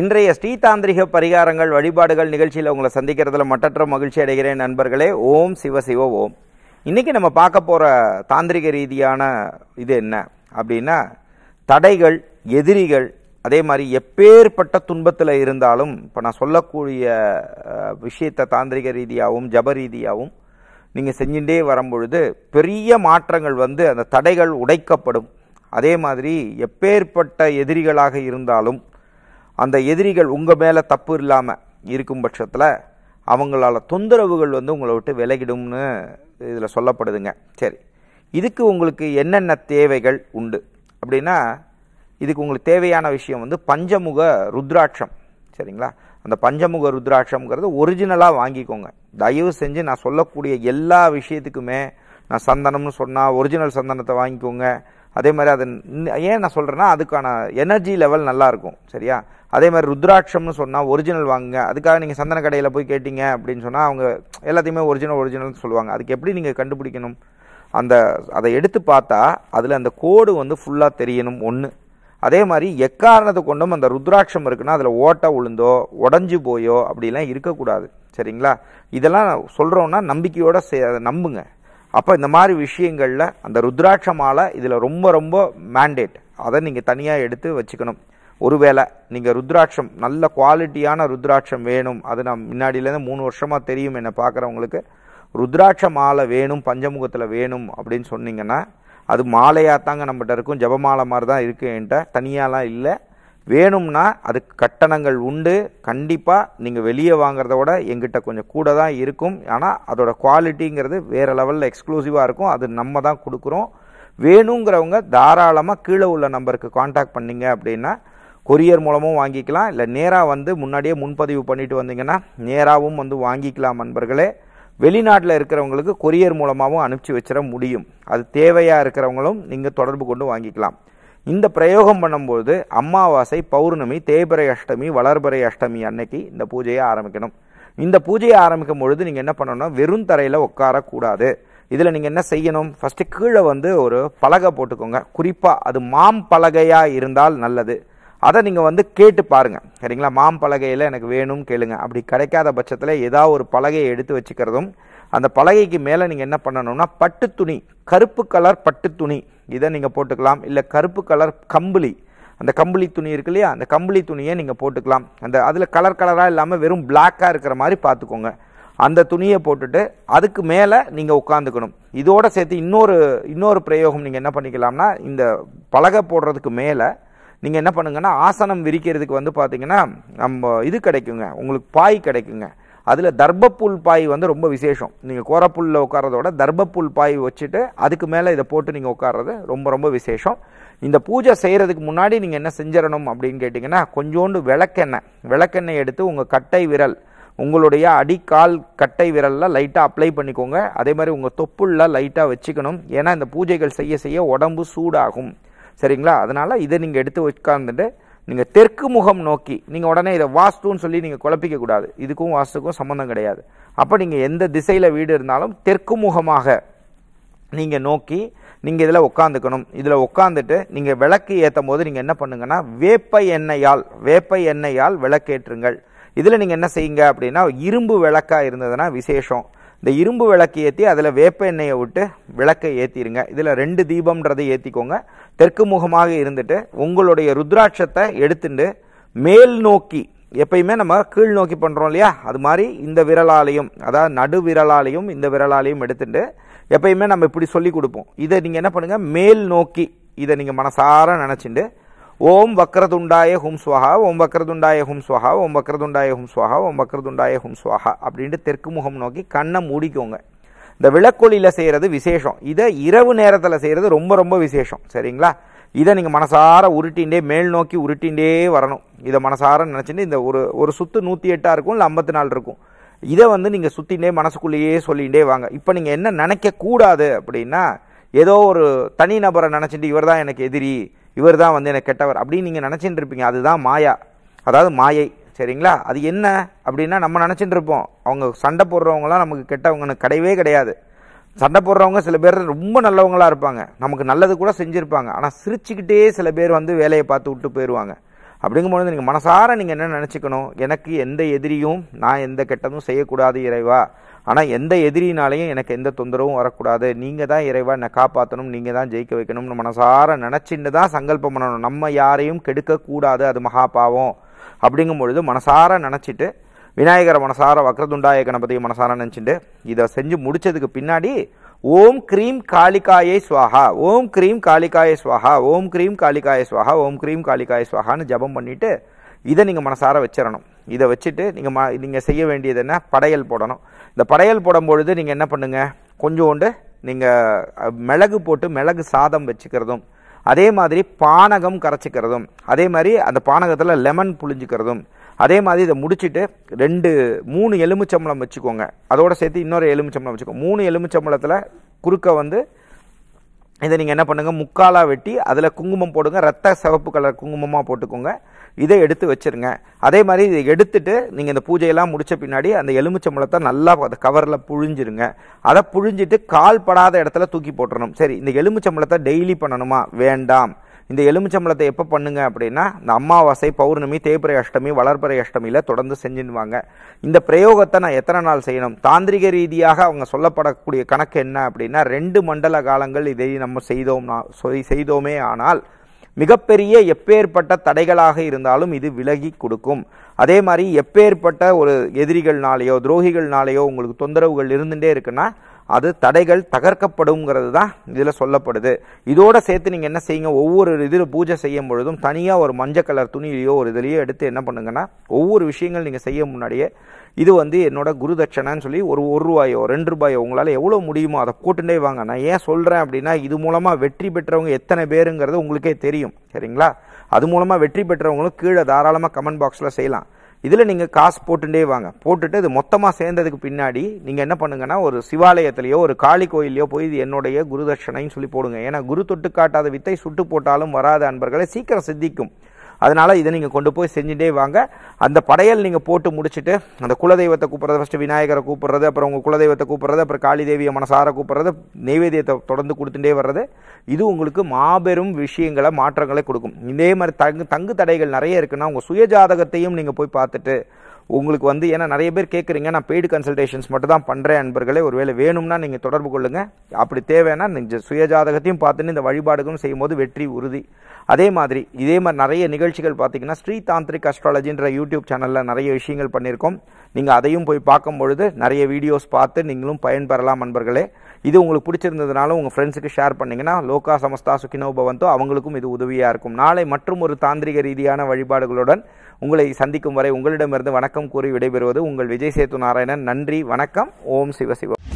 இன்றைய ஸ்ரீதாந்திரிக பரிகாரங்கள் வழிபாடுகள் நிகழ்ச்சியில் உங்களை சந்திக்கிறதுல மட்டற்ற மகிழ்ச்சி அடைகிறேன் நண்பர்களே ஓம் சிவ சிவ ஓம் இன்றைக்கி நம்ம பார்க்க போகிற தாந்திரிக ரீதியான இது என்ன அப்படின்னா தடைகள் எதிரிகள் அதே மாதிரி எப்பேற்பட்ட துன்பத்தில் இருந்தாலும் இப்போ நான் சொல்லக்கூடிய விஷயத்தை தாந்திரிக ரீதியாகவும் ஜப ரீதியாகவும் நீங்கள் செஞ்சுட்டே வரும்பொழுது பெரிய மாற்றங்கள் வந்து அந்த தடைகள் உடைக்கப்படும் அதே மாதிரி எப்பேற்பட்ட எதிரிகளாக இருந்தாலும் அந்த எதிரிகள் உங்கள் மேலே தப்பு இல்லாமல் இருக்கும் பட்சத்தில் அவங்களால தொந்தரவுகள் வந்து உங்களை விட்டு விலகிடும்னு இதில் சொல்லப்படுதுங்க சரி இதுக்கு உங்களுக்கு என்னென்ன தேவைகள் உண்டு அப்படின்னா இதுக்கு உங்களுக்கு தேவையான விஷயம் வந்து பஞ்சமுக ருத்ராட்சம் சரிங்களா அந்த பஞ்சமுக ருத்ராட்சம்ங்கிறது ஒரிஜினலாக வாங்கிக்கோங்க தயவு செஞ்சு நான் சொல்லக்கூடிய எல்லா விஷயத்துக்குமே நான் சந்தனம்னு சொன்னால் ஒரிஜினல் சந்தனத்தை வாங்கிக்கோங்க அதே மாதிரி அது ஏன் நான் சொல்கிறேன்னா அதுக்கான எனர்ஜி லெவல் நல்லாயிருக்கும் சரியா அதே மாதிரி ருத்ராட்சம்னு சொன்னால் ஒரிஜினல் வாங்குங்க அதுக்காக நீங்கள் சந்தன கடையில் போய் கேட்டீங்க அப்படின்னு சொன்னால் அவங்க எல்லாத்தையுமே ஒரிஜினல் ஒரிஜினல்னு சொல்லுவாங்க அதுக்கு எப்படி நீங்கள் கண்டுபிடிக்கணும் அந்த அதை எடுத்து பார்த்தா அதில் அந்த கோடு வந்து ஃபுல்லாக தெரியணும் ஒன்று அதே மாதிரி எக்காரணத்தை கொண்டும் அந்த ருத்ராட்சம் இருக்குன்னா அதில் ஓட்டை உளுந்தோ உடஞ்சி போயோ அப்படிலாம் இருக்கக்கூடாது சரிங்களா இதெல்லாம் சொல்கிறோன்னா நம்பிக்கையோடு சே நம்புங்க அப்போ இந்த மாதிரி விஷயங்களில் அந்த ருத்ராட்ச மாலை இதில் ரொம்ப ரொம்ப மேண்டேட் அதை நீங்கள் தனியாக எடுத்து வச்சுக்கணும் ஒருவேளை நீங்கள் ருத்ராட்சம் நல்ல குவாலிட்டியான ருத்ராட்சம் வேணும் அது நான் முன்னாடியிலேருந்து மூணு வருஷமாக தெரியும் என்னை பார்க்குறவங்களுக்கு ருத்ராட்ச மாலை வேணும் பஞ்சமுகத்தில் வேணும் அப்படின்னு சொன்னீங்கன்னா அது மாலையாக தாங்க நம்மகிட்ட இருக்கும் ஜபமாலை மாதிரி தான் இருக்குது தனியாலாம் இல்லை வேணும்னா அதுக்கு கட்டணங்கள் உண்டு கண்டிப்பாக நீங்கள் வெளியே வாங்குறத விட எங்கிட்ட கொஞ்சம் கூட தான் இருக்கும் ஆனால் அதோட குவாலிட்டிங்கிறது வேறு லெவலில் எக்ஸ்க்ளூசிவாக இருக்கும் அது நம்ம தான் கொடுக்குறோம் வேணுங்கிறவங்க தாராளமாக கீழே உள்ள நம்பருக்கு காண்டாக்ட் பண்ணிங்க அப்படின்னா கொரியர் மூலமும் வாங்கிக்கலாம் இல்லை நேராக வந்து முன்னாடியே முன்பதிவு பண்ணிட்டு வந்தீங்கன்னா நேராகவும் வந்து வாங்கிக்கலாம் நண்பர்களே வெளிநாட்டில் இருக்கிறவங்களுக்கு கொரியர் மூலமாகவும் அனுப்பிச்சி வச்சிட முடியும் அது தேவையாக இருக்கிறவங்களும் நீங்கள் தொடர்பு கொண்டு வாங்கிக்கலாம் இந்த பிரயோகம் பண்ணும்போது அம்மாவாசை பௌர்ணமி தேய்பிரை அஷ்டமி வளர்பிறை அஷ்டமி அன்னைக்கு இந்த பூஜையை ஆரம்பிக்கணும் இந்த பூஜையை ஆரம்பிக்கும் பொழுது நீங்கள் என்ன பண்ணணும்னா வெறும் தரையில் உட்காரக்கூடாது இதில் நீங்கள் என்ன செய்யணும் ஃபஸ்ட்டு கீழே வந்து ஒரு பலகை போட்டுக்கோங்க குறிப்பாக அது மாம் பலகையாக இருந்தால் நல்லது அதை நீங்கள் வந்து கேட்டு பாருங்கள் சரிங்களா மாம் பலகையில் எனக்கு வேணும் கேளுங்க அப்படி கிடைக்காத பட்சத்தில் ஏதாவது ஒரு பலகையை எடுத்து வச்சுக்கிறதும் அந்த பலகைக்கு மேலே நீங்கள் என்ன பண்ணணும்னா பட்டு துணி கருப்பு கலர் பட்டு துணி இதை நீங்கள் போட்டுக்கலாம் இல்லை கருப்பு கலர் கம்பளி அந்த கம்பளி துணி இருக்கு இல்லையா அந்த கம்பளி துணியை நீங்கள் போட்டுக்கலாம் அந்த அதில் கலர் கலராக இல்லாமல் வெறும் பிளாக்காக இருக்கிற மாதிரி பார்த்துக்கோங்க அந்த துணியை போட்டுட்டு அதுக்கு மேலே நீங்கள் உட்காந்துக்கணும் இதோடு சேர்த்து இன்னொரு இன்னொரு பிரயோகம் நீங்கள் என்ன பண்ணிக்கலாம்னா இந்த பலகை போடுறதுக்கு மேலே நீங்கள் என்ன பண்ணுங்கன்னா ஆசனம் விரிக்கிறதுக்கு வந்து பார்த்தீங்கன்னா நம்ம இது கிடைக்குங்க உங்களுக்கு பாய் கிடைக்குங்க அதில் தர்ப்புல் பாய் வந்து ரொம்ப விசேஷம் நீங்கள் கோரப்புல்ல உட்காரதோட தர்ப்புல் பாய் வச்சுட்டு அதுக்கு மேலே இதை போட்டு நீங்கள் உட்காரது ரொம்ப ரொம்ப விசேஷம் இந்த பூஜை செய்கிறதுக்கு முன்னாடி நீங்கள் என்ன செஞ்சிடணும் அப்படின்னு கேட்டிங்கன்னா கொஞ்சோண்டு விளக்கெண்ணெய் விளக்கெண்ணெய் எடுத்து உங்கள் கட்டை விரல் உங்களுடைய அடிக்கால் கட்டை விரலில் லைட்டாக அப்ளை பண்ணிக்கோங்க அதே மாதிரி உங்கள் தொப்புளில் லைட்டாக வச்சுக்கணும் ஏன்னா இந்த பூஜைகள் செய்ய செய்ய உடம்பு சூடாகும் சரிங்களா அதனால் இதை நீங்கள் எடுத்து உட்கார்ந்துட்டு நீங்கள் தெற்கு முகம் நோக்கி நீங்கள் உடனே இதை வாஸ்துன்னு சொல்லி நீங்கள் குழப்பிக்க கூடாது இதுக்கும் வாஸ்துக்கும் சம்மந்தம் கிடையாது அப்போ நீங்கள் எந்த திசையில் வீடு இருந்தாலும் தெற்கு முகமாக நீங்கள் நோக்கி நீங்கள் இதில் உட்காந்துக்கணும் இதில் உட்காந்துட்டு நீங்கள் விளக்கு ஏற்றும் போது நீங்கள் என்ன பண்ணுங்கன்னா வேப்பை எண்ணெயால் வேப்பை எண்ணெயால் விளக்கேற்றுங்கள் இதில் நீங்கள் என்ன செய்யுங்க அப்படின்னா இரும்பு விளக்காக இருந்ததுன்னா விசேஷம் இந்த இரும்பு விளக்கு ஏற்றி அதில் வேப்ப எண்ணெயை விட்டு விளக்கை ஏற்றிடுங்க இதில் ரெண்டு தீபம்ன்றதை ஏற்றிக்கோங்க தெற்கு முகமாக இருந்துட்டு உங்களுடைய ருத்ராட்சத்தை எடுத்துட்டு மேல் நோக்கி எப்பயுமே நம்ம கீழ் நோக்கி பண்ணுறோம் இல்லையா அது மாதிரி இந்த விரலாலையும் அதாவது நடு விரலாலையும் இந்த விரலாலையும் எடுத்துட்டு எப்பயுமே நம்ம இப்படி சொல்லி கொடுப்போம் இதை நீங்கள் என்ன பண்ணுங்கள் மேல் நோக்கி இதை நீங்கள் மனசார நினச்சிண்டு ஓம் வக்ரதுண்டாய ஹும் ஸ்வஹா ஓம் வக்ரதுண்டாய ஹும் ஸ்வஹா ஓம் வக்ரதுண்டாய ஹும் ஸ்வஹா ஓம் வக்ரதுண்டாய ஹும் ஸ்வஹா அப்படின்ட்டு தெற்கு முகம் நோக்கி கண்ணை மூடிக்கோங்க இந்த விளக்கொலியில் செய்கிறது விசேஷம் இதை இரவு நேரத்தில் செய்கிறது ரொம்ப ரொம்ப விசேஷம் சரிங்களா இதை நீங்கள் மனசார உருட்டின்ண்டே மேல் நோக்கி உருட்டின்ண்டே வரணும் இதை மனசார நினச்சிட்டு இந்த ஒரு ஒரு சுற்று நூற்றி எட்டாக இருக்கும் இல்லை ஐம்பத்தி நாலு இருக்கும் இதை வந்து நீங்கள் சுற்றிண்டே மனசுக்குள்ளேயே சொல்லிகிட்டே வாங்க இப்போ நீங்கள் என்ன நினைக்கக்கூடாது அப்படின்னா ஏதோ ஒரு தனி நபரை நினச்சிட்டு இவர் தான் எனக்கு எதிரி இவர் தான் வந்து எனக்கு கெட்டவர் அப்படின்னு நீங்கள் நினச்சிட்டு இருப்பீங்க அதுதான் மாயா அதாவது மாயை சரிங்களா அது என்ன அப்படின்னா நம்ம நினச்சிட்டு இருப்போம் அவங்க சண்டை போடுறவங்களாம் நமக்கு கெட்டவங்கன்னு கிடையவே கிடையாது சண்டை போடுறவங்க சில பேர் ரொம்ப நல்லவங்களாக இருப்பாங்க நமக்கு நல்லது கூட செஞ்சுருப்பாங்க ஆனால் சிரிச்சுக்கிட்டே சில பேர் வந்து வேலையை பார்த்து விட்டு போயிடுவாங்க அப்படிங்கும்போது நீங்கள் மனசார நீங்கள் என்ன நினச்சிக்கணும் எனக்கு எந்த எதிரியும் நான் எந்த கெட்டதும் செய்யக்கூடாது இறைவா ஆனால் எந்த எதிரினாலையும் எனக்கு எந்த தொந்தரவும் வரக்கூடாது நீங்கள் தான் இறைவா என்னை காப்பாற்றணும் நீங்கள் தான் ஜெயிக்க வைக்கணும்னு மனசார நினச்சின்னு தான் சங்கல்பம் பண்ணணும் நம்ம யாரையும் கெடுக்கக்கூடாது அது மகாபாவம் அப்படிங்கும் பொழுது மனசார நினச்சிட்டு விநாயகரை மனசார வக்ரதுண்டாய கணபதி மனசார நினச்சிட்டு இதை செஞ்சு முடித்ததுக்கு பின்னாடி ஓம் க்ரீம் காளிகாயை ஸ்வாஹா ஓம் க்ரீம் காளிகாயை சுவாகா ஓம் க்ரீம் காளிகாயை சுவாகா ஓம் க்ரீம் காளிகாய ஸ்வாஹான்னு ஜபம் பண்ணிவிட்டு இதை நீங்கள் மனசார வச்சிடணும் இதை வச்சுட்டு நீங்கள் ம நீங்கள் செய்ய வேண்டியது என்ன படையல் போடணும் இந்த படையல் போடும்பொழுது நீங்கள் என்ன பண்ணுங்கள் கொஞ்சோண்டு நீங்கள் மிளகு போட்டு மிளகு சாதம் வச்சுக்கிறதும் அதே மாதிரி பானகம் கரைச்சிக்கிறதும் அதே மாதிரி அந்த பானகத்தில் லெமன் புழிஞ்சிக்கிறதும் அதே மாதிரி இதை முடிச்சுட்டு ரெண்டு மூணு எலுமிச்சம்பளம் வச்சுக்கோங்க அதோடு சேர்த்து இன்னொரு எலுமிச்சம்பளம் வச்சுக்கோங்க மூணு எலுமிச்சம்பளத்தில் குறுக்க வந்து இதை நீங்கள் என்ன பண்ணுங்கள் முக்காலாக வெட்டி அதில் குங்குமம் போடுங்க ரத்த சிவப்பு கலர் குங்குமமாக போட்டுக்கோங்க இதை எடுத்து வச்சுருங்க அதே மாதிரி இதை எடுத்துட்டு நீங்கள் இந்த பூஜையெல்லாம் முடித்த பின்னாடி அந்த எலுமிச்சம்பழத்தை நல்லா அந்த கவரில் புழிஞ்சிருங்க அதை புழிஞ்சிட்டு கால் படாத இடத்துல தூக்கி போட்டுறணும் சரி இந்த எலுமிச்சம்பழத்தை டெய்லி பண்ணணுமா வேண்டாம் இந்த எலுமிச்சம்பழத்தை எப்போ பண்ணுங்க அப்படின்னா இந்த அமாவாசை பௌர்ணமி தேய்பிரை அஷ்டமி வளர்பிறை அஷ்டமியில் தொடர்ந்து செஞ்சுடுவாங்க இந்த பிரயோகத்தை நான் எத்தனை நாள் செய்யணும் தாந்திரிக ரீதியாக அவங்க சொல்லப்படக்கூடிய கணக்கு என்ன அப்படின்னா ரெண்டு மண்டல காலங்கள் இதை நம்ம செய்தோம் செய்தோமே ஆனால் மிகப்பெரிய எப்பேற்பட்ட தடைகளாக இருந்தாலும் இது விலகி கொடுக்கும் அதே மாதிரி எப்பேற்பட்ட ஒரு எதிரிகள்னாலேயோ துரோகிகள்னாலேயோ உங்களுக்கு தொந்தரவுகள் இருந்துகிட்டே இருக்குன்னா அது தடைகள் தகர்க்கப்படுங்கிறது தான் இதில் சொல்லப்படுது இதோடு சேர்த்து நீங்கள் என்ன செய்யுங்க ஒவ்வொரு இதில் பூஜை செய்யும் பொழுதும் தனியாக ஒரு மஞ்சள் கலர் துணியிலையோ ஒரு இதுலையோ எடுத்து என்ன பண்ணுங்கன்னா ஒவ்வொரு விஷயங்கள் நீங்கள் செய்ய முன்னாடியே இது வந்து என்னோட குரு தட்சணைன்னு சொல்லி ஒரு ஒரு ரூபாயோ ரெண்டு ரூபாயோ உங்களால் எவ்வளோ முடியுமோ அதை போட்டுட்டே வாங்க நான் ஏன் சொல்கிறேன் அப்படின்னா இது மூலமாக வெற்றி பெற்றவங்க எத்தனை பேருங்கிறது உங்களுக்கே தெரியும் சரிங்களா அது மூலமாக வெற்றி பெற்றவங்களும் கீழே தாராளமாக கமெண்ட் பாக்ஸில் செய்யலாம் இதில் நீங்கள் காசு போட்டுட்டே வாங்க போட்டுட்டு இது மொத்தமாக சேர்ந்ததுக்கு பின்னாடி நீங்கள் என்ன பண்ணுங்கன்னா ஒரு சிவாலயத்திலையோ ஒரு காளி கோயிலையோ போய் இது என்னுடைய குருதட்சணைன்னு சொல்லி போடுங்க ஏன்னா குரு தொட்டு காட்டாத வித்தை சுட்டு போட்டாலும் வராத அன்பர்களை சீக்கிரம் சித்திக்கும் அதனால் இதை நீங்கள் கொண்டு போய் செஞ்சுட்டே வாங்க அந்த படையல் நீங்கள் போட்டு முடிச்சுட்டு அந்த குலதெய்வத்தை கூப்பிட்றது ஃபஸ்ட்டு விநாயகரை கூப்பிட்றது அப்புறம் உங்கள் குலதெய்வத்தை கூப்பிட்றது அப்புறம் காளி தேவியை மனசார கூப்பிட்றது நெய்வேதியத்தை தொடர்ந்து கொடுத்துட்டே வர்றது இது உங்களுக்கு மாபெரும் விஷயங்களை மாற்றங்களை கொடுக்கும் இதே மாதிரி தங்கு தங்கு தடைகள் நிறைய இருக்குன்னா உங்கள் சுயஜாதகத்தையும் நீங்கள் போய் பார்த்துட்டு உங்களுக்கு வந்து ஏன்னா நிறைய பேர் கேட்குறீங்க நான் பெய்டு கன்சல்டேஷன்ஸ் மட்டும் தான் பண்ணுறேன் அன்பர்களே ஒருவேளை வேணும்னா நீங்கள் தொடர்பு கொள்ளுங்கள் அப்படி தேவைன்னா நீங்கள் சுயஜாதகத்தையும் பார்த்துன்னு இந்த வழிபாடுகளும் செய்யும்போது வெற்றி உறுதி அதே மாதிரி இதே மாதிரி நிறைய நிகழ்ச்சிகள் பார்த்தீங்கன்னா ஸ்ரீ தாந்திரிக் அஸ்ட்ராலஜின்ற யூடியூப் சேனலில் நிறைய விஷயங்கள் பண்ணியிருக்கோம் நீங்கள் அதையும் போய் பார்க்கும் பொழுது நிறைய வீடியோஸ் பார்த்து நீங்களும் பயன்பெறலாம் நண்பர்களே இது உங்களுக்கு பிடிச்சிருந்ததுனால உங்கள் ஃப்ரெண்ட்ஸுக்கு ஷேர் பண்ணிங்கன்னா லோகா சமஸ்தா சுக்கினோ பவந்தோ அவங்களுக்கும் இது உதவியாக இருக்கும் நாளை மற்றும் ஒரு தாந்திரிக ரீதியான வழிபாடுகளுடன் உங்களை சந்திக்கும் வரை உங்களிடமிருந்து வணக்கம் கூறி விடைபெறுவது உங்கள் விஜய் சேத்து நாராயணன் நன்றி வணக்கம் ஓம் சிவசிவம்